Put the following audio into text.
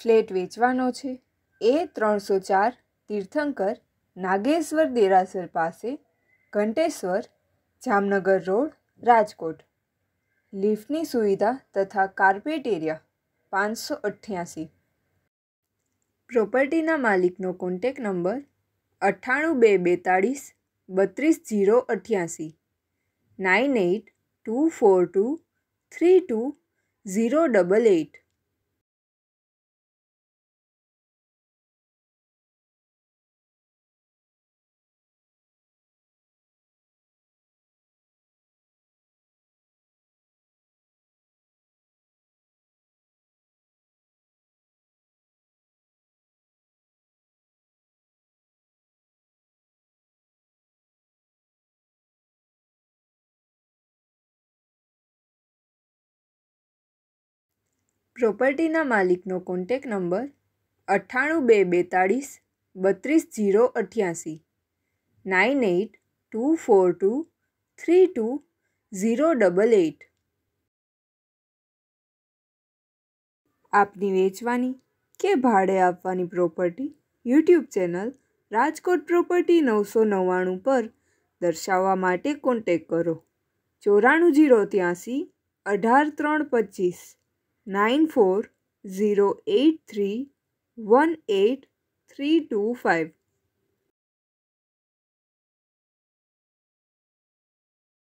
Flat વેચવાનો છે એ ત્રણસો ચાર તીર્થંકર નાગેશ્વર દેરાસર પાસે ઘંટેશ્વર જામનગર રોડ રાજકોટ લિફ્ટની સુવિધા તથા કાર્પેટ એરિયા પાંચસો અઠ્યાસી પ્રોપર્ટીના માલિકનો કોન્ટેક નંબર અઠ્ઠાણું બે બેતાળીસ બત્રીસ જીરો અઠ્યાસી nine eight two four two three two zero double eight પ્રોપર્ટીના માલિકનો કોન્ટેક નંબર અઠ્ઠાણું બે બેતાળીસ બત્રીસ જીરો અઠ્યાસી nine eight two four two three two zero double eight આપની વેચવાની કે ભાડે આપવાની property YouTube channel Rajkot property નવસો નવ્વાણું પર દર્શાવવા માટે કોન્ટેક કરો ચોરાણું જીરો ત્યાંસી અઢાર ત્રણ પચીસ nine four zero eight three one eight three two five.